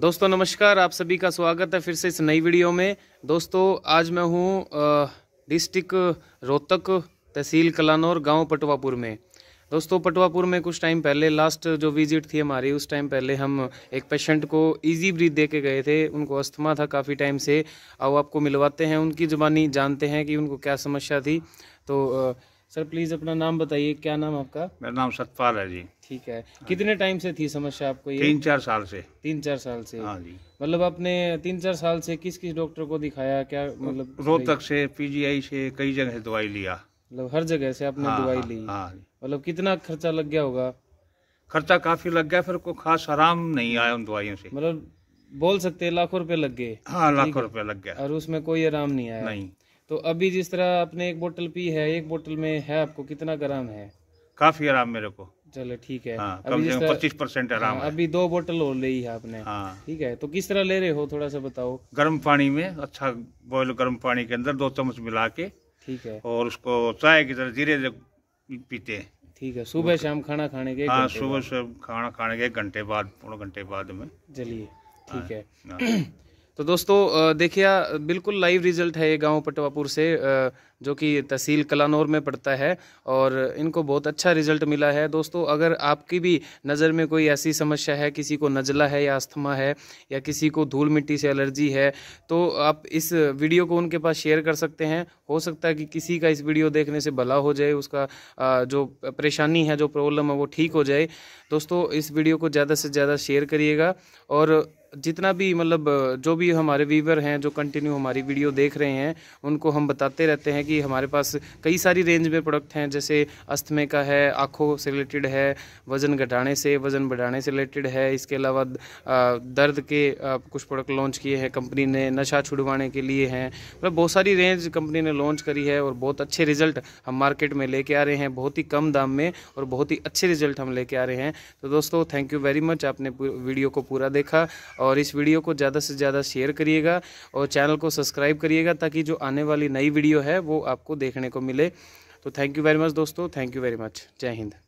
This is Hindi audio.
दोस्तों नमस्कार आप सभी का स्वागत है फिर से इस नई वीडियो में दोस्तों आज मैं हूँ डिस्ट्रिक्ट रोहतक तहसील कलानौर गांव पटवापुर में दोस्तों पटवापुर में कुछ टाइम पहले लास्ट जो विजिट थी हमारी उस टाइम पहले हम एक पेशेंट को इजी ब्रीथ दे के गए थे उनको अस्थमा था काफ़ी टाइम से और आपको मिलवाते हैं उनकी जबानी जानते हैं कि उनको क्या समस्या थी तो आ, सर प्लीज़ अपना नाम बताइए क्या नाम आपका मेरा नाम सतपाल है जी ठीक है कितने टाइम से थी समस्या आपको ये तीन चार साल से तीन चार साल से हाँ जी मतलब आपने तीन चार साल से किस किस डॉक्टर को दिखाया क्या मतलब रोहतक से पीजीआई से कई जगह से दवाई लिया मतलब हर जगह से आपने हाँ, दवाई हाँ, ली हाँ, मतलब कितना खर्चा लग गया होगा खर्चा काफी लग गया फिर कोई खास आराम नहीं आया उन दवाइयों से मतलब बोल सकते लाखों रुपए लग गए हाँ लाखों रुपए लग गया और उसमें कोई आराम नहीं आया नहीं तो अभी जिस तरह आपने एक बोतल पी है एक बोतल में है आपको कितना ग्राम है काफी आराम मेरे को चलो ठीक है हाँ, अभी पच्चीस परसेंट हाँ, आराम हाँ, अभी दो बोतल और ही है आपने हाँ, है तो किस तरह ले रहे हो थोड़ा सा बताओ गर्म पानी में अच्छा बॉयल गर्म पानी के अंदर दो चम्मच मिला के ठीक है और उसको चाय की तरह धीरे धीरे पीते हैं ठीक है सुबह शाम खाना खाने के हाँ सुबह शाम खाना खाने के एक घंटे बाद पौ घंटे बाद में चलिए ठीक हाँ, है हाँ। तो दोस्तों देखिए बिल्कुल लाइव रिजल्ट है ये गांव पटवापुर से जो कि तहसील कलानौर में पड़ता है और इनको बहुत अच्छा रिजल्ट मिला है दोस्तों अगर आपकी भी नज़र में कोई ऐसी समस्या है किसी को नज़ला है या अस्थमा है या किसी को धूल मिट्टी से एलर्जी है तो आप इस वीडियो को उनके पास शेयर कर सकते हैं हो सकता है कि किसी का इस वीडियो देखने से भला हो जाए उसका जो परेशानी है जो प्रॉब्लम है वो ठीक हो जाए दोस्तों इस वीडियो को ज़्यादा से ज़्यादा शेयर करिएगा और जितना भी मतलब जो भी हमारे व्यूवर हैं जो कंटिन्यू हमारी वीडियो देख रहे हैं उनको हम बताते रहते हैं हैं कि हमारे पास कई सारी रेंज में प्रोडक्ट हैं जैसे अस्थमे का है आँखों से रिलेटेड है वज़न घटाने से वज़न बढ़ाने से रिलेटेड है इसके अलावा दर्द के कुछ प्रोडक्ट लॉन्च किए हैं कंपनी ने नशा छुड़वाने के लिए हैं मतलब बहुत सारी रेंज कंपनी ने लॉन्च करी है और बहुत अच्छे रिजल्ट हम मार्केट में लेके आ रहे हैं बहुत ही कम दाम में और बहुत ही अच्छे रिजल्ट हम लेके आ रहे हैं तो दोस्तों थैंक यू वेरी मच आपने वीडियो को पूरा देखा और इस वीडियो को ज़्यादा से ज़्यादा शेयर करिएगा और चैनल को सब्सक्राइब करिएगा ताकि जो आने वाली नई वीडियो है वो वो आपको देखने को मिले तो थैंक यू वेरी मच दोस्तों थैंक यू वेरी मच जय हिंद